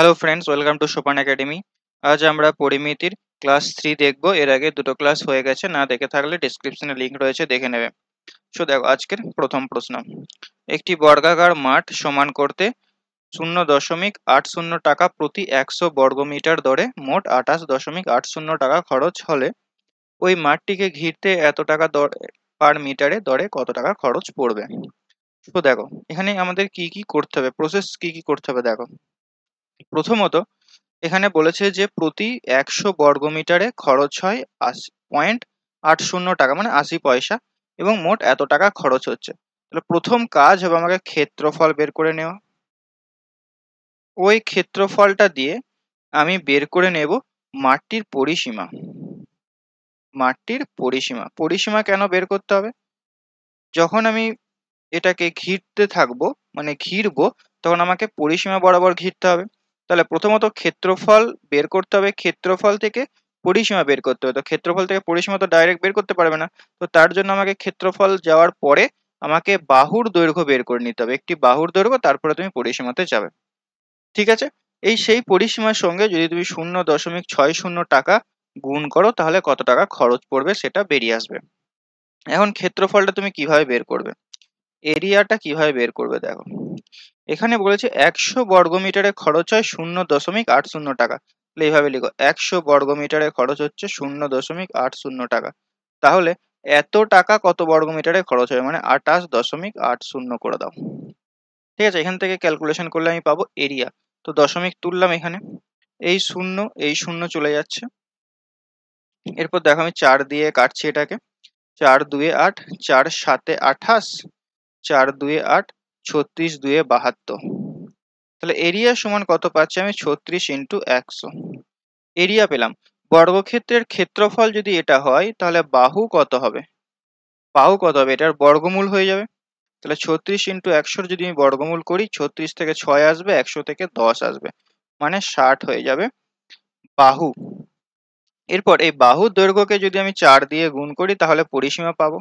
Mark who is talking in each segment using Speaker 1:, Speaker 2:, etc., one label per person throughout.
Speaker 1: hello friends welcome to Sopan academy আজ আমরা পরিমিতির class three দেখব এর আগে দুটো ক্লাস হয়ে গেছে না দেখে থাকলে ডিসক্রিপশনে লিঙ্ক রয়েছে দেখে নেবে সো দেখো আজকের প্রথম প্রশ্ন একটি বর্গাকার মাঠ সমান করতে শূন্য দশমিক আট শূন্য টাকা প্রতি একশো বর্গমিটার দরে মোট আঠাশ দশমিক আট শূন্য টাকা খরচ হলে ওই মাঠটিকে ঘিরতে এত টাকা দর পার মিটারে দরে কত টাকা খরচ পড়বে সো দেখো এখানে আমাদের কি কি করতে হবে প্রসেস কি কি করতে হবে দেখো প্রথমত এখানে বলেছে যে প্রতি একশো বর্গমিটারে খরচ হয় আশি পয়েন্ট আট শূন্য টাকা মানে আশি পয়সা এবং মোট এত টাকা খরচ হচ্ছে তাহলে প্রথম কাজ হবে আমাকে ক্ষেত্রফল বের করে নেওয়া ওই ক্ষেত্রফলটা দিয়ে আমি বের করে নেব মাটির পরিসীমা মাটির পরিসীমা পরিসীমা কেন বের করতে হবে যখন আমি এটাকে ঘিরতে থাকবো মানে ঘিরবো তখন আমাকে পরিসীমা বরাবর ঘিরতে হবে তাহলে প্রথমত ক্ষেত্রফল বের করতে হবে ক্ষেত্রফল থেকে পরিসীমা বের করতে হবে তো ক্ষেত্রফল থেকে পরিসীমা তো ডাইরেক্ট বের করতে পারবে না তো তার জন্য আমাকে ক্ষেত্রফল যাওয়ার পরে আমাকে বাহুর দৈর্ঘ্য বের করে নিতে হবে একটি বাহুর দৈর্ঘ্য তারপরে তুমি পরিসীমাতে যাবে ঠিক আছে এই সেই পরিসীমার সঙ্গে যদি তুমি শূন্য দশমিক ছয় শূন্য টাকা গুণ করো তাহলে কত টাকা খরচ পড়বে সেটা বেরিয়ে আসবে এখন ক্ষেত্রফলটা তুমি কিভাবে বের করবে এরিয়াটা কিভাবে বের করবে দেখো এখানে বলেছে একশো বর্গমিটারে খরচ হয় শূন্য দশমিক আট শূন্য টাকা তাহলে এইভাবে লিখো একশো বর্গমিটারে খরচ হচ্ছে শূন্য দশমিক আট শূন্য টাকা তাহলে এত টাকা কত বর্গমিটারে খরচ হয় মানে আটাশ দশমিক আট শূন্য করে দাও ঠিক আছে এখান থেকে ক্যালকুলেশন করলে আমি পাবো এরিয়া তো দশমিক তুললাম এখানে এই শূন্য এই শূন্য চলে যাচ্ছে এরপর দেখো আমি চার দিয়ে কাটছি এটাকে চার দুয়ে আট চার সাতে আঠাশ চার দুয়ে আট ছত্রিশ দুয়ে বাহাত্তর তাহলে এরিয়া সমান কত পাচ্ছি আমি ছত্রিশ ইন্টু একশো এরিয়া পেলাম বর্গক্ষেত্রের ক্ষেত্রফল যদি এটা হয় তাহলে বাহু কত হবে বাহু কত হবে এটার বর্গমূল হয়ে যাবে তাহলে ছত্রিশ ইন্টু একশোর যদি আমি বর্গমূল করি ছত্রিশ থেকে ছয় আসবে একশো থেকে দশ আসবে মানে ষাট হয়ে যাবে বাহু এরপর এই বাহু দৈর্ঘ্যকে যদি আমি চার দিয়ে গুণ করি তাহলে পরিসীমা পাবো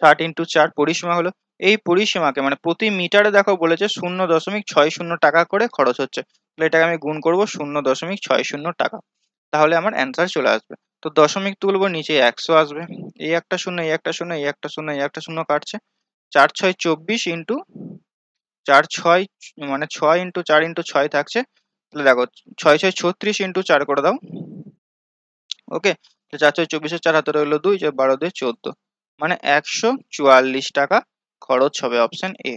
Speaker 1: ষাট ইন্টু চার পরিসীমা হলো এই পরিসীমাকে মানে প্রতি মিটারে দেখো বলেছে শূন্য দশমিক ছয় শূন্য টাকা করে খরচ হচ্ছে তাহলে এটাকে আমি গুণ করব শূন্য দশমিক ছয় শূন্য টাকা তাহলে আমার অ্যান্সার চলে আসবে তো দশমিক তুলবো নিচে একশো আসবে এই একটা শূন্য এই একটা শূন্য এই একটা শূন্য এই একটা শূন্য কাটছে চার ছয় চব্বিশ ইন্টু চার ছয় মানে ছয় ইন্টু চার ইন্টু ছয় থাকছে তাহলে দেখো ছয় ছয় ছত্রিশ ইন্টু চার করে দাও ওকে চার ছয় চব্বিশের চার হাতে রইলো দুই বারো দুই চোদ্দ মানে একশো চুয়াল্লিশ টাকা খরচ হবে অপশন এ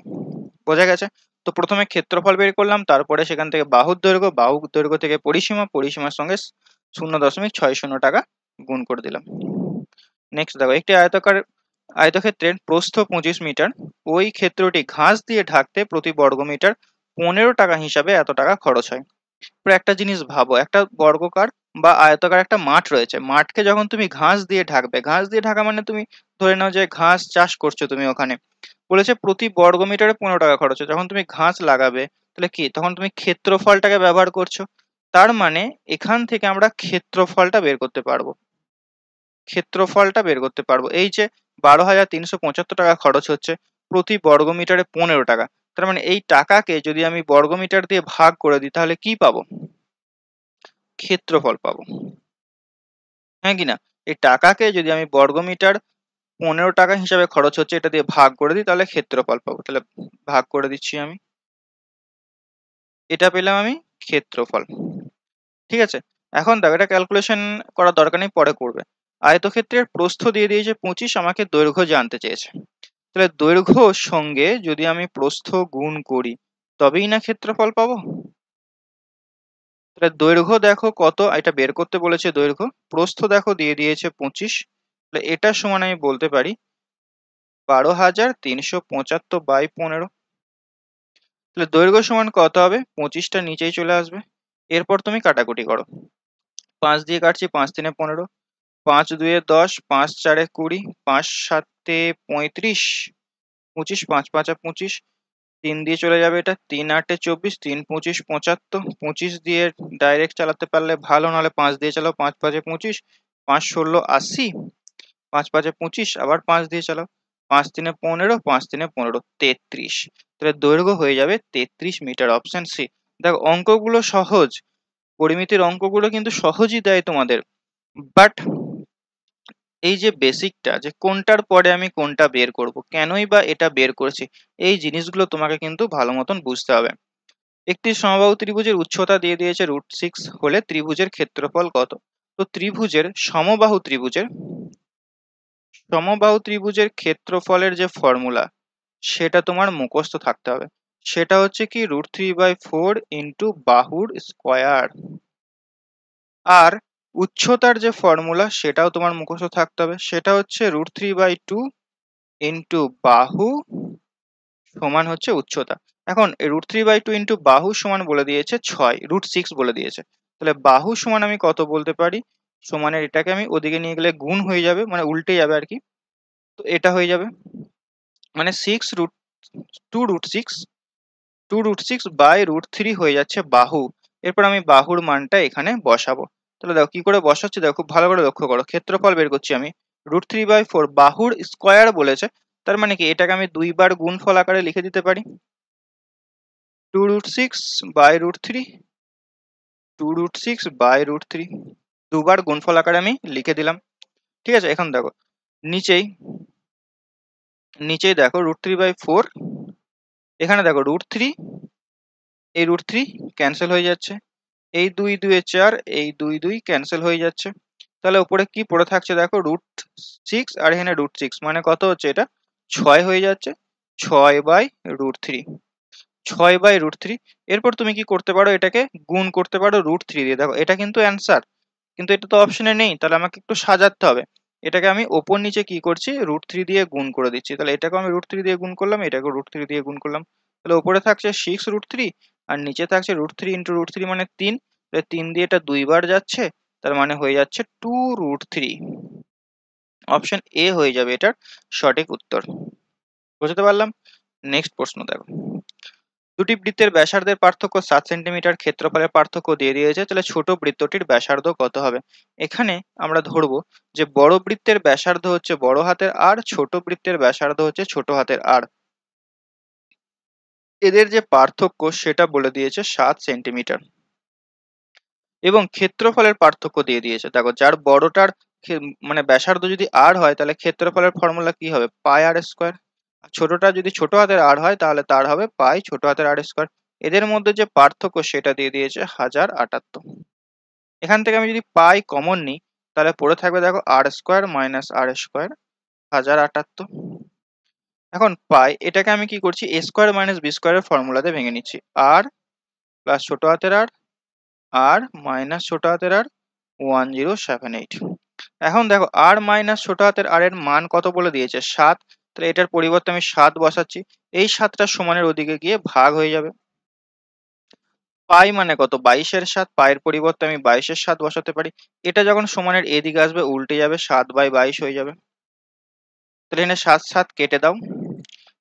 Speaker 1: বোঝা গেছে তো প্রথমে ক্ষেত্রফল বের করলাম তারপরে সেখান থেকে বাহুর দৈর্ঘ্য বাহু দৈর্ঘ্য থেকে পরিসীমা পরিসীমার সঙ্গে শূন্য দশমিক ছয় শূন্য টাকা গুণ করে দিলাম নেক্সট দেখো একটি আয়তকার আয়তক্ষেত্রের প্রস্থ পঁচিশ মিটার ওই ক্ষেত্রটি ঘাস দিয়ে ঢাকতে প্রতি বর্গ মিটার পনেরো টাকা হিসাবে এত টাকা খরচ হয় একটা জিনিস ভাবো একটা বর্গকার বা আয়তকার একটা মাঠ রয়েছে মাঠকে যখন তুমি ঘাস দিয়ে ঢাকবে ঘাস দিয়ে ঢাকা মানে তুমি ধরে নাও যে ঘাস চাষ করছো তুমি ওখানে বলেছে প্রতি বর্গ মিটারে পনেরো টাকা খরচ যখন তুমি ঘাস লাগাবে তাহলে কি তখন তুমি ক্ষেত্রফলটাকে ব্যবহার করছো তার মানে এখান থেকে আমরা ক্ষেত্রফলটা বের করতে পারবো ক্ষেত্রফলটা বের করতে পারবো এই যে বারো হাজার তিনশো পঁচাত্তর টাকা খরচ হচ্ছে প্রতি বর্গ মিটারে পনেরো টাকা তার মানে এই টাকাকে যদি আমি বর্গ মিটার দিয়ে ভাগ করে দিই তাহলে কি পাবো ক্ষেত্রফল পাবো হ্যাঁ কিনা এই টাকাকে যদি আমি বর্গমিটার পনেরো টাকা হিসাবে খরচ হচ্ছে এটা দিয়ে ভাগ করে দিই তাহলে ক্ষেত্রফল পাবো তাহলে ভাগ করে দিচ্ছি আমি এটা পেলাম আমি ক্ষেত্রফল ঠিক আছে এখন দেখো এটা ক্যালকুলেশন করার দরকার নেই পরে করবে আয়তক্ষেত্রের প্রস্থ দিয়ে দিয়েছে পঁচিশ আমাকে দৈর্ঘ্য জানতে চেয়েছে তাহলে দৈর্ঘ্য সঙ্গে যদি আমি প্রস্থ গুণ করি তবেই না ক্ষেত্রফল পাবো তাহলে দৈর্ঘ্য দেখো কত এটা বের করতে বলেছে দৈর্ঘ্য প্রস্থ দেখো দিয়ে দিয়েছে পঁচিশ তাহলে এটা সমান আমি বলতে পারি বারো হাজার তিনশো পঁচাত্তর বাই পনেরো তাহলে দৈর্ঘ্য সমান কত হবে পঁচিশটা নিচেই চলে আসবে এরপর তুমি কাটাকুটি করো পাঁচ দিয়ে কাটছি পাঁচ তিনে পনেরো পাঁচ দুয়ে দশ পাঁচ চারে কুড়ি পাঁচ সাতে পঁয়ত্রিশ পঁচিশ পাঁচ পাঁচা পঁচিশ তিন দিয়ে চলে যাবে এটা তিন আটে চব্বিশ তিন পঁচিশ পঁচাত্তর পঁচিশ দিয়ে ডাইরেক্ট চালাতে পারলে ভালো নাহলে পাঁচ দিয়ে চালাও পাঁচ পাঁচে পঁচিশ পাঁচ ষোলো আশি পাঁচ পাঁচে পঁচিশ আবার পাঁচ দিয়ে চালাও পাঁচ তিনে পনেরো পাঁচ তিনে পনেরো তেত্রিশ তাহলে দৈর্ঘ্য হয়ে যাবে তেত্রিশ মিটার অপশান সি দেখো অঙ্কগুলো সহজ পরিমিতির অঙ্কগুলো কিন্তু সহজই দেয় তোমাদের বাট এই যে বেসিকটা যে কোনটার পরে আমি কোনটা বের করব কেনই বা এটা বের করেছি এই জিনিসগুলো তোমাকে কিন্তু ভালো মতন বুঝতে হবে একটি সমবাহু ত্রিভুজের উচ্চতা দিয়ে দিয়েছে রুট সিক্স হলে ত্রিভুজের ক্ষেত্রফল কত তো ত্রিভুজের সমবাহু ত্রিভুজের সমবাহু ত্রিভুজের ক্ষেত্রফলের যে ফর্মুলা সেটা তোমার মুখস্থ থাকতে হবে সেটা হচ্ছে কি root three by four into বাহুর স্কোয়ার আর উচ্চতার যে ফর্মুলা সেটাও তোমার মুখস্থ থাকতে হবে সেটা হচ্ছে root three by two into বাহু সমান হচ্ছে উচ্চতা এখন root three by two into বাহু সমান বলে দিয়েছে ছয় রুট সিক্স বলে দিয়েছে তাহলে বাহু সমান আমি কত বলতে পারি সমানের এটাকে আমি ওদিকে নিয়ে গেলে গুণ হয়ে যাবে মানে উল্টে যাবে আর কি তো এটা হয়ে যাবে মানে six root two root six two root six by root three হয়ে যাচ্ছে বাহু এরপর আমি বাহুর মানটা এখানে বসাবো তাহলে দেখো কি করে বসাচ্ছি দেখো খুব ভালো করে লক্ষ্য করো ক্ষেত্রফল বের করছি আমি রুট থ্রি বাই ফোর বাহুর স্কোয়ার বলেছে তার মানে কি এটাকে আমি দুইবার গুণফল আকারে লিখে দিতে পারি two root six by root three two root six by root three দুবার গুণফল আকারে আমি লিখে দিলাম ঠিক আছে এখন দেখো নিচেই নিচেই দেখো রুট থ্রি বাই ফোর এখানে দেখো রুট থ্রি এই রুট থ্রি ক্যান্সেল হয়ে যাচ্ছে এই দুই দুই চার এই দুই দুই ক্যান্সেল হয়ে যাচ্ছে তাহলে উপরে কি পড়ে থাকছে দেখো রুট সিক্স আর এখানে রুট সিক্স মানে কত হচ্ছে এটা ছয় হয়ে যাচ্ছে ছয় বাই রুট থ্রি ছয় বাই রুট থ্রি এরপর তুমি কি করতে পারো এটাকে গুণ করতে পারো রুট থ্রি দিয়ে দেখো এটা কিন্তু অ্যান্সার কিন্তু এটা তো অপশনে নেই তাহলে আমাকে একটু সাজাতে হবে এটাকে আমি ওপর নিচে কি করছি রুট থ্রি দিয়ে গুণ করে দিচ্ছি তাহলে এটাকে আমি রুট থ্রি দিয়ে গুণ করলাম এটাকে রুট থ্রি দিয়ে গুণ করলাম তাহলে ওপরে থাকছে সিক্স রুট থ্রি আর নিচে থাকছে root three into root three মানে তিন তিন দিয়ে এটা দুইবার যাচ্ছে তার মানে হয়ে যাচ্ছে two root three option A হয়ে যাবে এটার সঠিক উত্তর বুঝতে পারলাম নেক্সট প্রশ্ন দেখো দুটি বৃত্তের ব্যাসার্ধের পার্থক্য সাত সেন্টিমিটার ক্ষেত্রফলের পার্থক্য দিয়ে দিয়েছে তাহলে ছোট বৃত্তটির ব্যাসার্ধ কত হবে এখানে আমরা ধরব যে বড় বৃত্তের ব্যাসার্ধ হচ্ছে বড় হাতের আর ছোট বৃত্তের ব্যাসার্ধ হচ্ছে ছোট হাতের আর এদের যে পার্থক্য সেটা বলে দিয়েছে সাত সেন্টিমিটার এবং ক্ষেত্রফলের পার্থক্য দিয়ে দিয়েছে দেখো যার বড়টার মানে ব্যাসার্ধ যদি আর হয় তাহলে ক্ষেত্রফলের ফর্মুলা কি হবে পাই আর স্কোয়ার ছোটটা যদি ছোট হাতের আর হয় তাহলে তার হবে পাই ছোট হাতের আর স্কোয়ার এদের মধ্যে যে পার্থক্য সেটা দিয়ে দিয়েছে হাজার আটাত্তর এখান থেকে আমি যদি পাই কমন নিই তাহলে পড়ে থাকবে দেখো R square minus R square হাজার আটাত্তর এখন পাই এটাকে আমি কি করছি এ স্কোয়ার মাইনাস বি স্কোয়ারের ফর্মুলাতে ভেঙে নিচ্ছি আর প্লাস ছোট হাতের আর আর মাইনাস ছোট হাতের R one zero seven eight এখন দেখো আর মাইনাস ছোট হাতের আর এর মান কত বলে দিয়েছে সাত তাহলে এটার পরিবর্তে আমি সাত বসাচ্ছি এই সাতটা সমানের ওদিকে গিয়ে ভাগ হয়ে যাবে পাই মানে কত বাইশের সাত পায়ের পরিবর্তে আমি বাইশের সাত বসাতে পারি এটা যখন সমানের এদিকে আসবে উল্টে যাবে সাত বাই বাইশ হয়ে যাবে তাহলে এনে সাত সাত কেটে দাও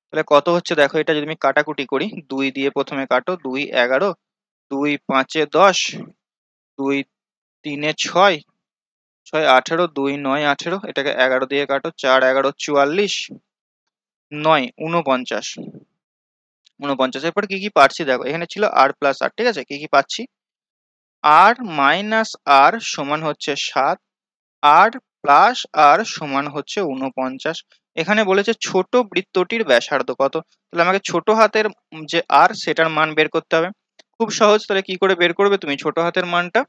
Speaker 1: তাহলে কত হচ্ছে দেখো এটা যদি আমি কাটাকুটি করি দুই দিয়ে প্রথমে কাটো দুই এগারো দুই পাঁচে দশ দুই তিনে ছয় ছয় আঠেরো দুই নয় আঠেরো এটাকে এগারো দিয়ে কাটো চার এগারো চুয়াল্লিশ নয় উনপঞ্চাশ ঊনপঞ্চাশের পর কি কি পাচ্ছি দেখো এখানে ছিল আর প্লাস আর ঠিক আছে কি কি পাচ্ছি আর মাইনাস আর সমান হচ্ছে সাত আর প্লাস আর সমান হচ্ছে উনপঞ্চাশ এখানে বলেছে ছোট বৃত্তটির ব্যাসার্ধ কত তাহলে আমাকে ছোট হাতের যে আর সেটার মান বের করতে হবে খুব সহজ তাহলে কি করে বের করবে তুমি ছোট হাতের মানটা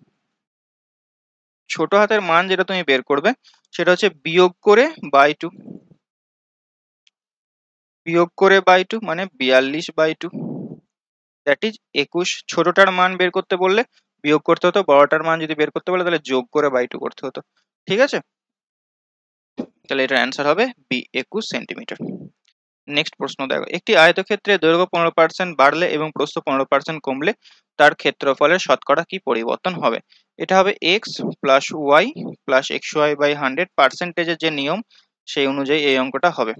Speaker 1: ছোট হাতের মান যেটা তুমি বের করবে সেটা হচ্ছে বিয়োগ করে বাই টু বিয়োগ করে বাই টু মানে বিয়াল্লিশ বাই টু দ্যাট ইজ একুশ ছোটটার মান বের করতে বললে বিয়োগ করতে হতো বড়টার মান যদি বের করতে বলে তাহলে যোগ করে বাই টু করতে হতো ঠিক আছে তাহলে এটার অ্যান্সার হবে বি একুশ সেন্টিমিটার নেক্সট প্রশ্ন দেখো একটি আয়তক্ষেত্রে দৈর্ঘ্য পনেরো পার্সেন্ট বাড়লে এবং প্রস্থ পনেরো পার্সেন্ট কমলে তার ক্ষেত্রফলের শতকরা কি পরিবর্তন হবে এটা হবে X plus Y plus X Y by hundred পার্সেন্টেজের যে নিয়ম সেই অনুযায়ী এই অঙ্কটা হবে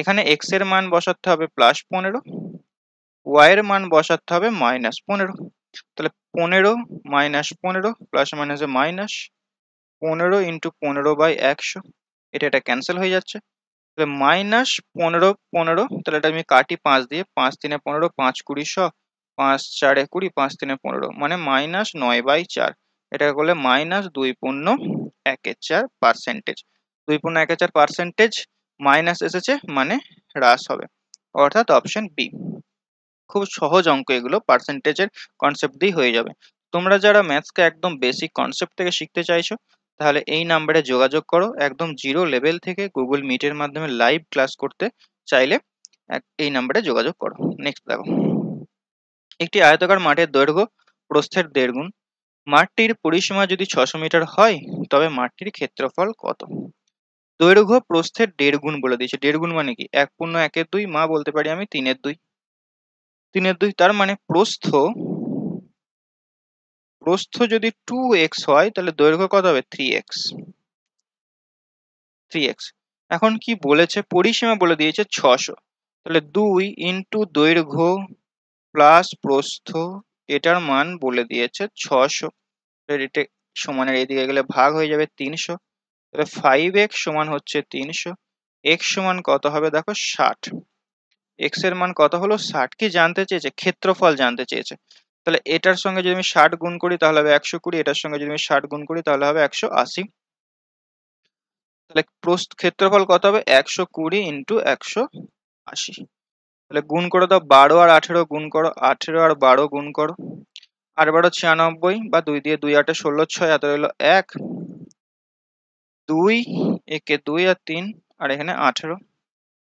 Speaker 1: এখানে এক্স এর মান বসাতে হবে প্লাস পনেরো ওয়াই এর মান বসাতে হবে মাইনাস পনেরো তাহলে পনেরো মাইনাস পনেরো প্লাস মাইনাস মাইনাস পনেরো ইন্টু পনেরো বাই একশো এটা এটা ক্যান্সেল হয়ে যাচ্ছে তাহলে মাইনাস পনেরো পনেরো তাহলে এটা আমি কাটি পাঁচ দিয়ে পাঁচ তিনে পনেরো পাঁচ কুড়ি শ পাঁচ চারে কুড়ি পাঁচ তিনে পনেরো মানে মাইনাস নয় বাই চার এটাকে করলে মাইনাস দুই পূর্ণ একের চার পার্সেন্টেজ দুই পূর্ণ একের চার পার্সেন্টেজ মাইনাস এসেছে মানে হ্রাস হবে অর্থাৎ অপশন বি খুব সহজ অঙ্ক এগুলো পার্সেন্টেজের কনসেপ্ট দিয়ে হয়ে যাবে তোমরা যারা ম্যাথসকে একদম বেসিক কনসেপ্ট থেকে শিখতে চাইছো তাহলে এই নাম্বারে যোগাযোগ করো একদম জিরো লেভেল থেকে গুগল মিটের মাধ্যমে লাইভ ক্লাস করতে চাইলে এই নাম্বারে যোগাযোগ করো নেক্সট দেখো একটি আয়তকার মাঠের দৈর্ঘ্য প্রস্থের দেড় গুণ মাঠটির পরিসীমা যদি ছশো মিটার হয় তবে মাঠটির ক্ষেত্রফল কত দৈর্ঘ্য প্রস্থের দেড় গুণ বলে দিয়েছে দেড় গুণ মানে কি এক পূর্ণ একের দুই মা বলতে পারি আমি তিনের দুই তিনের দুই তার মানে প্রস্থ প্রস্থ যদি টু এক্স হয় তাহলে দৈর্ঘ্য কত হবে থ্রি এক্স থ্রি এক্স এখন কি বলেছে পরিসীমা বলে দিয়েছে ছশো তাহলে দুই ইন্টু দৈর্ঘ্য প্লাস প্রস্থ এটার মান বলে দিয়েছে ছশো এটা সমানের এদিকে গেলে ভাগ হয়ে যাবে তিনশো তাহলে ফাইভ এক্স সমান হচ্ছে তিনশো এক্স সমান কত হবে দেখো ষাট এক্স এর মান কত হলো ষাট কি জানতে চেয়েছে ক্ষেত্রফল জানতে চেয়েছে তাহলে এটার সঙ্গে যদি আমি ষাট গুণ করি তাহলে হবে একশো কুড়ি এটার সঙ্গে যদি আমি ষাট গুণ করি তাহলে হবে একশো আশি তাহলে প্রস্ত ক্ষেত্রফল কত হবে একশো কুড়ি ইন্টু একশো আশি তাহলে গুণ করে দাও বারো আর আঠেরো গুণ করো আঠেরো আর বারো গুণ করো আট বারো ছিয়ানব্বই বা দুই দিয়ে দুই আটে ষোলো ছয় হাতে রইল এক দুই একে দুই আর তিন আর এখানে আঠেরো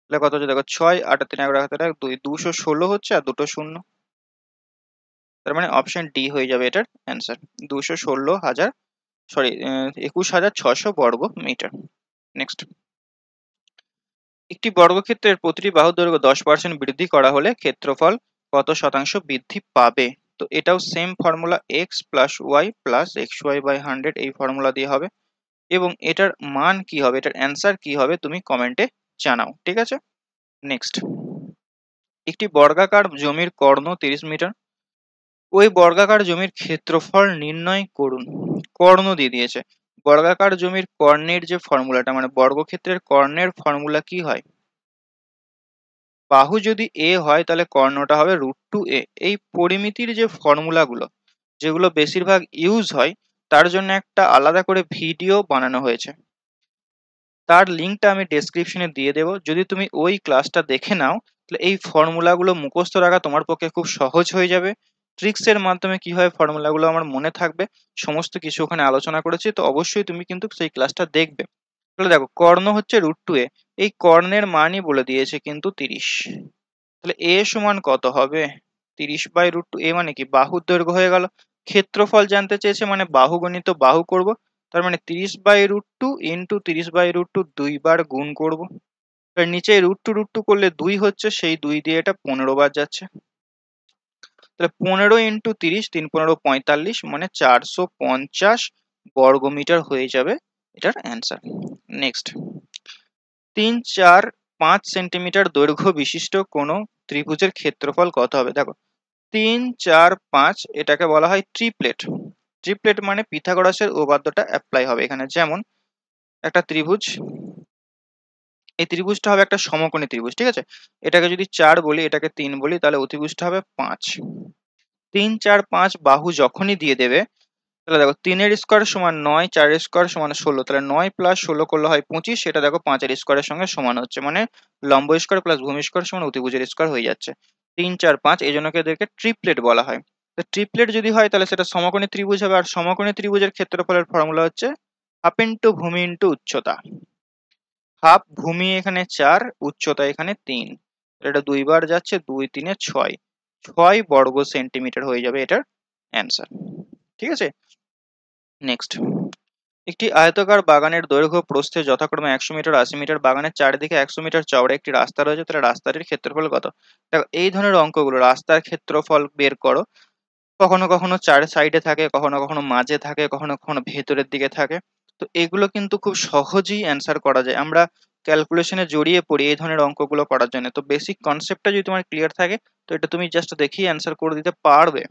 Speaker 1: তাহলে কত হচ্ছে দেখো ছয় আট তিন এগারো হাতে দুই দুশো ষোলো হচ্ছে আর দুটো শূন্য তার মানে অপশন ডি হয়ে যাবে এটার অ্যান্সার দুশো ষোলো হাজার সরি একুশ হাজার ছশো বর্গ মিটার নেক্সট একটি বর্গক্ষেত্রের প্রতিটি বাহু দৈর্ঘ্য দশ পার্সেন্ট বৃদ্ধি করা হলে ক্ষেত্রফল কত শতাংশ বৃদ্ধি পাবে তো এটাও same formula X plus Y plus X Y by hundred এই ফর্মুলা দিয়ে হবে এবং এটার মান কি হবে এটার অ্যান্সার কি হবে তুমি কমেন্টে জানাও ঠিক আছে নেক্সট একটি বর্গাকার জমির কর্ণ তিরিশ মিটার ওই বর্গাকার জমির ক্ষেত্রফল নির্ণয় করুন কর্ণ দিয়ে দিয়েছে বর্গাকার জমির কর্ণের যে ফর্মুলাটা মানে বর্গক্ষেত্রের কর্ণের ফর্মুলা কি হয় বাহু যদি এ হয় তাহলে কর্ণটা হবে রুট টু এ এই পরিমিতির যে ফর্মুলাগুলো যেগুলো বেশিরভাগ ইউজ হয় তার জন্য একটা আলাদা করে ভিডিও বানানো হয়েছে তার লিঙ্কটা আমি ডেসক্রিপশনে দিয়ে দেবো যদি তুমি ওই ক্লাসটা দেখে নাও তাহলে এই ফর্মুলাগুলো মুখস্থ রাখা তোমার পক্ষে খুব সহজ হয়ে যাবে ট্রিক্সের মাধ্যমে কীভাবে ফর্মুলাগুলো আমার মনে থাকবে সমস্ত কিছু ওখানে আলোচনা করেছি তো অবশ্যই তুমি কিন্তু সেই ক্লাসটা দেখবে তাহলে দেখো কর্ণ হচ্ছে রুট টু এ এই কর্ণের মানই বলে দিয়েছে কিন্তু তিরিশ তাহলে এ সমান কত হবে তিরিশ বাই রুট টু এ মানে কি বাহুর দৈর্ঘ্য হয়ে গেল ক্ষেত্রফল জানতে চেয়েছে মানে বাহু গণিত বাহু করব তার মানে তিরিশ বাই রুট টু ইন্টু তিরিশ বাই রুট টু দুইবার গুণ করবো নিচে রুট টু রুট টু করলে দুই হচ্ছে সেই দুই দিয়ে এটা পনেরো বার যাচ্ছে তাহলে পনেরো ইন্টু তিরিশ তিন পনেরো পঁয়তাল্লিশ মানে চারশো পঞ্চাশ বর্গমিটার হয়ে যাবে এটার অ্যান্সার নেক্সট তিন চার পাঁচ সেন্টিমিটার দৈর্ঘ্য বিশিষ্ট কোনো ত্রিভুজের ক্ষেত্রফল কত হবে দেখো তিন চার পাঁচ এটাকে বলা হয় ট্রিপ্লেট ট্রিপ্লেট মানে পিথাগোরাসের উপপাদ্যটা অ্যাপ্লাই হবে এখানে যেমন একটা ত্রিভুজ এই ত্রিভুজটা হবে একটা সমকোণী ত্রিভুজ ঠিক আছে এটাকে যদি চার বলি এটাকে তিন বলি তাহলে অতিভুজটা হবে পাঁচ তিন চার পাঁচ বাহু যখনই দিয়ে দেবে তাহলে দেখো তিনের স্কোয়ার সমান নয় চারের স্কোয়ার সমান ষোলো তাহলে নয় প্লাস ষোলো করলে হয় পঁচিশ সেটা দেখো পাঁচের স্কোয়ারের সঙ্গে সমান হচ্ছে মানে লম্ব স্কোয়ার প্লাস ভূমি স্কোয়ার সমান অতিভুজের স্কোয়ার হয়ে যাচ্ছে তিন চার পাঁচ এই জন্যকে এদেরকে ট্রিপ্লেট বলা হয় তো ট্রিপ্লেট যদি হয় তাহলে সেটা সমকোণী ত্রিভুজ হবে আর সমকোণী ত্রিভুজের ক্ষেত্রফলের ফর্মুলা হচ্ছে হাফ ইন্টু ভূমি ইন্টু উচ্চতা হাফ ভূমি এখানে চার উচ্চতা এখানে তিন এটা দুইবার যাচ্ছে দুই তিনে ছয় ছয় বর্গ সেন্টিমিটার হয়ে যাবে এটার অ্যান্সার ঠিক আছে নেক্সট একটি আয়তকার বাগানের দৈর্ঘ্য প্রস্থে যথাক্রমে একশো মিটার আশি মিটার বাগানের চারিদিকে একশো মিটার চওড়া একটি রাস্তা রয়েছে তাহলে রাস্তাটির ক্ষেত্রফল কত দেখো এই ধরনের অঙ্কগুলো রাস্তার ক্ষেত্রফল বের করো কখনো কখনো চার সাইডে থাকে কখনো কখনো মাঝে থাকে কখনো কখনো ভেতরের দিকে থাকে তো এগুলো কিন্তু খুব সহজেই অ্যান্সার করা যায় আমরা ক্যালকুলেশনে জড়িয়ে পড়ি এই ধরনের অঙ্কগুলো করার জন্য তো বেসিক কনসেপ্টটা যদি তোমার ক্লিয়ার থাকে তো এটা তুমি জাস্ট দেখেই অ্যান্সার করে দিতে পারবে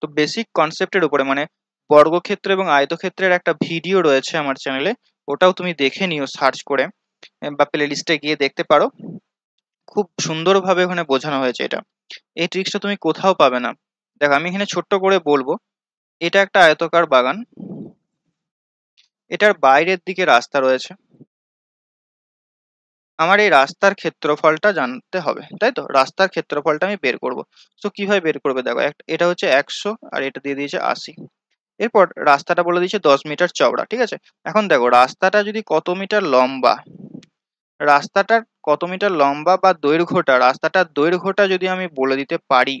Speaker 1: তো বেসিক কনসেপ্টের উপরে মানে বর্গক্ষেত্র এবং আয়তক্ষেত্রের একটা ভিডিও রয়েছে আমার চ্যানেলে ওটাও তুমি দেখে নিও সার্চ করে বা প্লে লিস্টে গিয়ে দেখতে পারো খুব সুন্দরভাবে ওখানে বোঝানো হয়েছে এটা এই ট্রিক্সটা তুমি কোথাও পাবে না দেখো আমি এখানে ছোট্ট করে বলবো এটা একটা আয়তকার বাগান এটার বাইরের দিকে রাস্তা রয়েছে আমার এই রাস্তার ক্ষেত্রফলটা জানতে হবে তাই তো রাস্তার ক্ষেত্রফলটা আমি বের করব সো কিভাবে বের করবে দেখো এটা হচ্ছে একশো আর এটা দিয়ে দিয়েছে আশি এরপর রাস্তাটা বলে দিয়েছে দশ মিটার চওড়া ঠিক আছে এখন দেখো রাস্তাটা যদি কত মিটার লম্বা রাস্তাটার কত মিটার লম্বা বা দৈর্ঘ্যটা রাস্তাটার দৈর্ঘ্যটা যদি আমি বলে দিতে পারি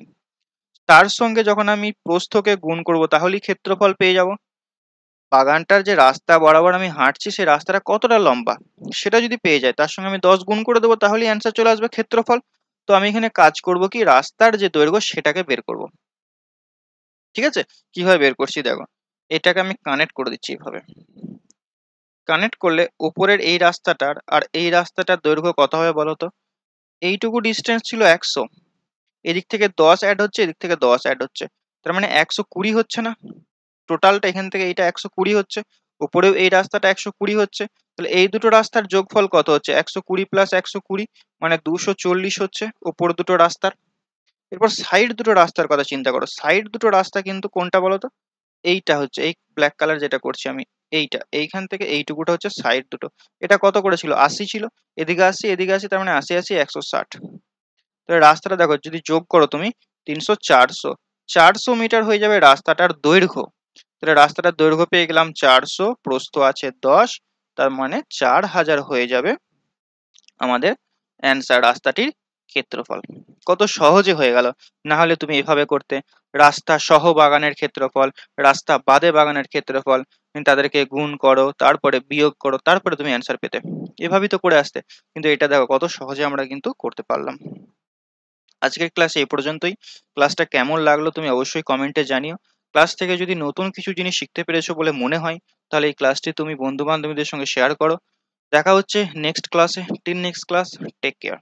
Speaker 1: তার সঙ্গে যখন আমি প্রস্থকে গুণ করব তাহলেই ক্ষেত্রফল পেয়ে যাব বাগানটার যে রাস্তা বরাবর আমি হাঁটছি সেই রাস্তাটা কতটা লম্বা সেটা যদি পেয়ে যায় তার সঙ্গে আমি দশ গুণ করে দেবো তাহলেই অ্যান্সার চলে আসবে ক্ষেত্রফল তো আমি এখানে কাজ করব কি রাস্তার যে দৈর্ঘ্য সেটাকে বের করব ঠিক আছে কিভাবে বের করছি দেখো এটাকে আমি কানেক্ট করে দিচ্ছি এভাবে কানেক্ট করলে উপরের এই রাস্তাটার আর এই রাস্তাটার দৈর্ঘ্য কত হবে বলো তো এইটুকু ডিস্টেন্স ছিল একশো এদিক থেকে দশ অ্যাড হচ্ছে এদিক থেকে দশ অ্যাড হচ্ছে তার মানে একশো কুড়ি হচ্ছে না টোটালটা এখান থেকে এইটা একশো কুড়ি হচ্ছে উপরেও এই রাস্তাটা একশো কুড়ি হচ্ছে তাহলে এই দুটো রাস্তার যোগফল কত হচ্ছে একশো কুড়ি প্লাস একশো কুড়ি মানে দুশো চল্লিশ হচ্ছে ওপর দুটো রাস্তার এরপর সাইড দুটো রাস্তার কথা চিন্তা করো সাইড দুটো রাস্তা কিন্তু কোনটা বলো তো এইটা হচ্ছে এই ব্ল্যাক কালার যেটা করছি আমি এইটা এইখান থেকে এইটুকুটা হচ্ছে সাইড দুটো এটা কত করেছিল আশি ছিল এদিকে আসি এদিকে আসি তার মানে আশি আশি একশো ষাট তাহলে রাস্তাটা দেখো যদি যোগ করো তুমি তিনশো চারশো চারশো মিটার হয়ে যাবে রাস্তাটার দৈর্ঘ্য তাহলে রাস্তাটার দৈর্ঘ্য পেয়ে গেলাম চারশো প্রস্থ আছে দশ তার মানে চার হাজার হয়ে যাবে আমাদের অ্যান্সার রাস্তাটির ক্ষেত্রফল কত সহজে হয়ে গেল না হলে তুমি এভাবে করতে রাস্তা সহ বাগানের ক্ষেত্রফল রাস্তা বাদে বাগানের ক্ষেত্রফল তাদেরকে গুণ করো তারপরে বিয়োগ করো তারপরে তুমি অ্যান্সার পেতে এভাবেই তো করে আসতে কিন্তু এটা দেখো কত সহজে আমরা কিন্তু করতে পারলাম আজকের ক্লাস এই পর্যন্তই ক্লাসটা কেমন লাগলো তুমি অবশ্যই কমেন্টে জানিও ক্লাস থেকে যদি নতুন কিছু জিনিস শিখতে পেরেছো বলে মনে হয় তাহলে এই ক্লাসটি তুমি বন্ধু বান্ধবীদের সঙ্গে শেয়ার করো দেখা হচ্ছে নেক্সট ক্লাসে till next class take care